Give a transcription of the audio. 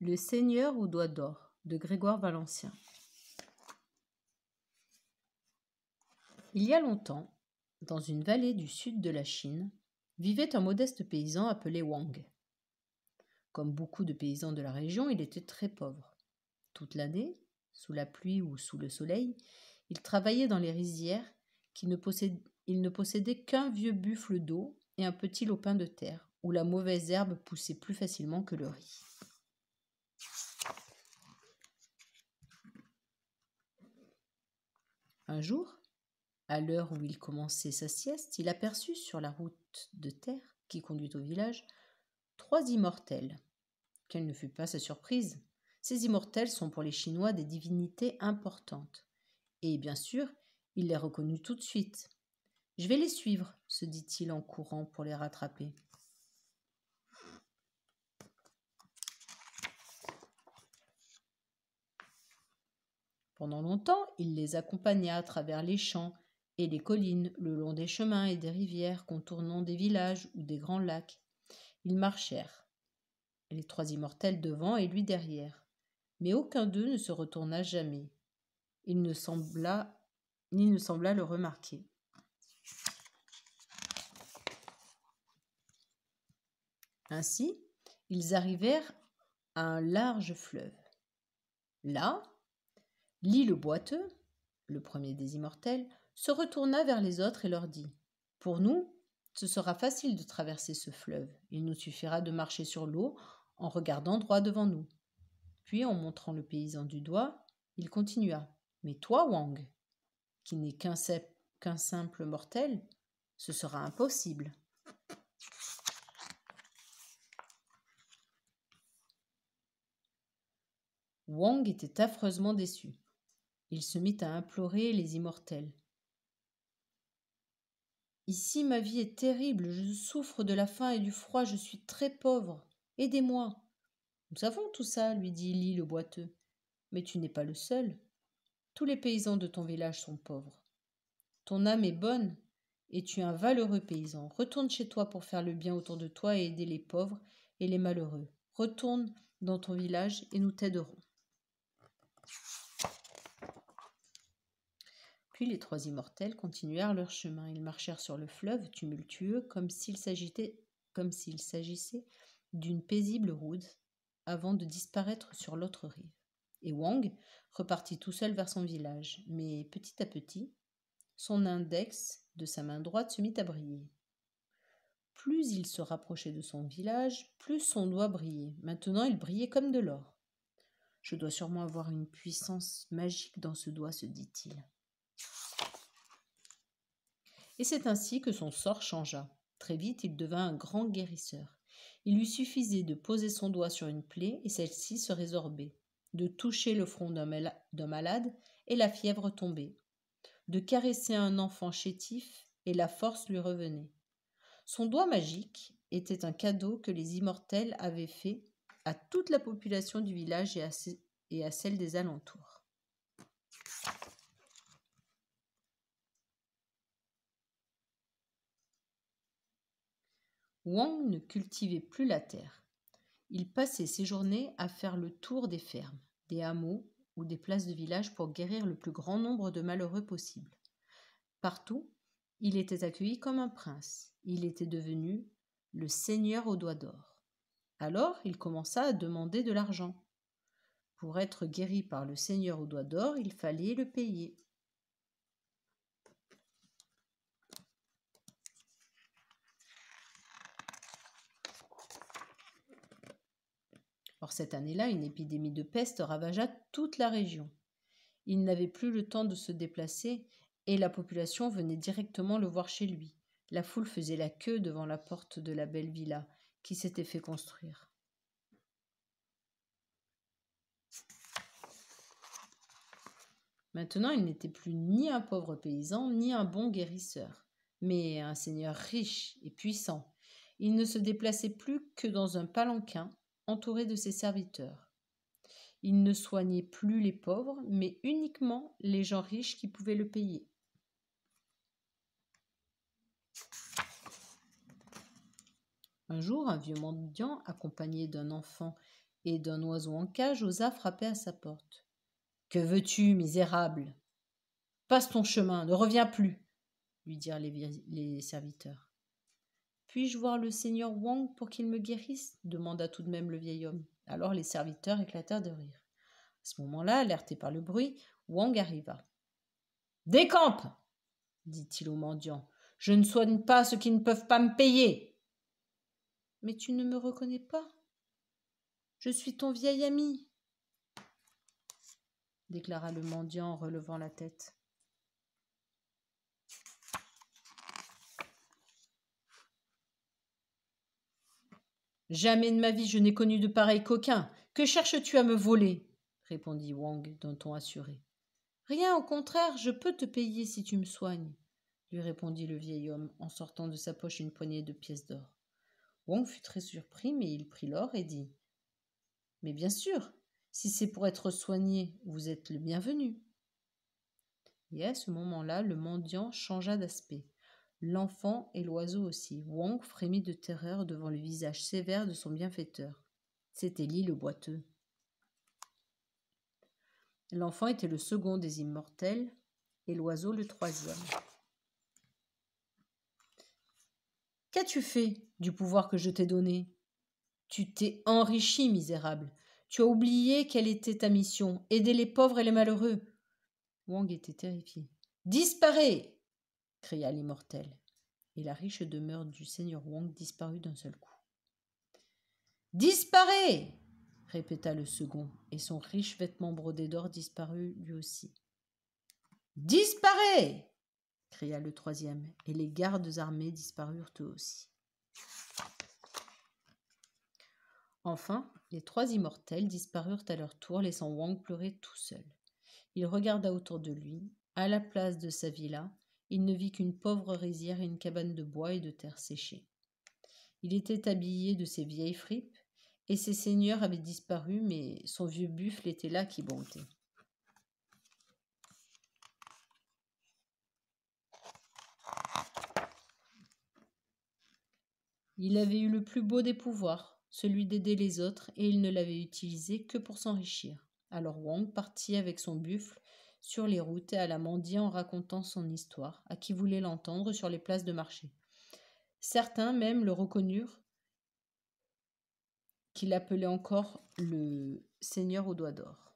Le Seigneur aux doigt d'or de Grégoire Valencien. Il y a longtemps, dans une vallée du sud de la Chine, vivait un modeste paysan appelé Wang. Comme beaucoup de paysans de la région, il était très pauvre. Toute l'année, sous la pluie ou sous le soleil, il travaillait dans les rizières, qui il ne possédait qu'un vieux buffle d'eau et un petit lopin de terre, où la mauvaise herbe poussait plus facilement que le riz. Un jour, à l'heure où il commençait sa sieste, il aperçut sur la route de terre qui conduit au village trois immortels. Quelle ne fut pas sa surprise Ces immortels sont pour les Chinois des divinités importantes. Et bien sûr, il les reconnut tout de suite. Je vais les suivre, se dit-il en courant pour les rattraper. Pendant longtemps, il les accompagna à travers les champs et les collines, le long des chemins et des rivières, contournant des villages ou des grands lacs. Ils marchèrent, les trois immortels devant et lui derrière. Mais aucun d'eux ne se retourna jamais. Il ne sembla, ni ne sembla le remarquer. Ainsi, ils arrivèrent à un large fleuve. Là, L'île le boiteux, le premier des immortels, se retourna vers les autres et leur dit Pour nous, ce sera facile de traverser ce fleuve. Il nous suffira de marcher sur l'eau en regardant droit devant nous. Puis, en montrant le paysan du doigt, il continua Mais toi, Wang, qui n'es qu'un simple mortel, ce sera impossible. Wang était affreusement déçu. Il se mit à implorer les immortels. Ici ma vie est terrible, je souffre de la faim et du froid, je suis très pauvre. Aidez-moi. Nous savons tout ça, lui dit Lily le boiteux. Mais tu n'es pas le seul. Tous les paysans de ton village sont pauvres. Ton âme est bonne, et tu es un valeureux paysan. Retourne chez toi pour faire le bien autour de toi et aider les pauvres et les malheureux. Retourne dans ton village et nous t'aiderons. Puis les trois immortels continuèrent leur chemin. Ils marchèrent sur le fleuve tumultueux comme s'il s'agissait d'une paisible route avant de disparaître sur l'autre rive. Et Wang repartit tout seul vers son village, mais petit à petit, son index de sa main droite se mit à briller. Plus il se rapprochait de son village, plus son doigt brillait. Maintenant, il brillait comme de l'or. Je dois sûrement avoir une puissance magique dans ce doigt, se dit-il. Et c'est ainsi que son sort changea. Très vite, il devint un grand guérisseur. Il lui suffisait de poser son doigt sur une plaie et celle-ci se résorbait, de toucher le front d'un malade et la fièvre tombait, de caresser un enfant chétif et la force lui revenait. Son doigt magique était un cadeau que les immortels avaient fait à toute la population du village et à, et à celle des alentours. Wang ne cultivait plus la terre. Il passait ses journées à faire le tour des fermes, des hameaux ou des places de village pour guérir le plus grand nombre de malheureux possible. Partout, il était accueilli comme un prince. Il était devenu le seigneur aux doigts d'or. Alors il commença à demander de l'argent. Pour être guéri par le seigneur aux doigts d'or, il fallait le payer. cette année-là, une épidémie de peste ravagea toute la région. Il n'avait plus le temps de se déplacer et la population venait directement le voir chez lui. La foule faisait la queue devant la porte de la belle villa qui s'était fait construire. Maintenant, il n'était plus ni un pauvre paysan, ni un bon guérisseur, mais un seigneur riche et puissant. Il ne se déplaçait plus que dans un palanquin entouré de ses serviteurs. Il ne soignait plus les pauvres, mais uniquement les gens riches qui pouvaient le payer. Un jour, un vieux mendiant, accompagné d'un enfant et d'un oiseau en cage, osa frapper à sa porte. Que veux-tu, misérable Passe ton chemin, ne reviens plus, lui dirent les, les serviteurs. Puis-je voir le seigneur Wang pour qu'il me guérisse demanda tout de même le vieil homme. Alors les serviteurs éclatèrent de rire. À ce moment-là, alerté par le bruit, Wang arriva. Décampe dit-il au mendiant. Je ne soigne pas ceux qui ne peuvent pas me payer. Mais tu ne me reconnais pas Je suis ton vieil ami, déclara le mendiant en relevant la tête. Jamais de ma vie je n'ai connu de pareil coquin. Que cherches-tu à me voler répondit Wang d'un ton assuré. Rien, au contraire, je peux te payer si tu me soignes, lui répondit le vieil homme en sortant de sa poche une poignée de pièces d'or. Wang fut très surpris, mais il prit l'or et dit Mais bien sûr, si c'est pour être soigné, vous êtes le bienvenu. Et à ce moment-là, le mendiant changea d'aspect l'enfant et l'oiseau aussi. Wang frémit de terreur devant le visage sévère de son bienfaiteur. C'était Li le boiteux. L'enfant était le second des immortels et l'oiseau le troisième. Qu'as-tu fait du pouvoir que je t'ai donné Tu t'es enrichi, misérable. Tu as oublié quelle était ta mission, aider les pauvres et les malheureux. Wang était terrifié. Disparais cria l'immortel. Et la riche demeure du seigneur Wang disparut d'un seul coup. Disparaît, répéta le second, et son riche vêtement brodé d'or disparut lui aussi. Disparaît, cria le troisième, et les gardes armés disparurent eux aussi. Enfin, les trois immortels disparurent à leur tour, laissant Wang pleurer tout seul. Il regarda autour de lui, à la place de sa villa, il ne vit qu'une pauvre rizière et une cabane de bois et de terre séchée. Il était habillé de ses vieilles fripes, et ses seigneurs avaient disparu, mais son vieux buffle était là qui bondait. Il avait eu le plus beau des pouvoirs, celui d'aider les autres, et il ne l'avait utilisé que pour s'enrichir. Alors Wang partit avec son buffle sur les routes et à la mendiant en racontant son histoire, à qui voulait l'entendre sur les places de marché. Certains même le reconnurent qu'il appelait encore le Seigneur au doigt d'or.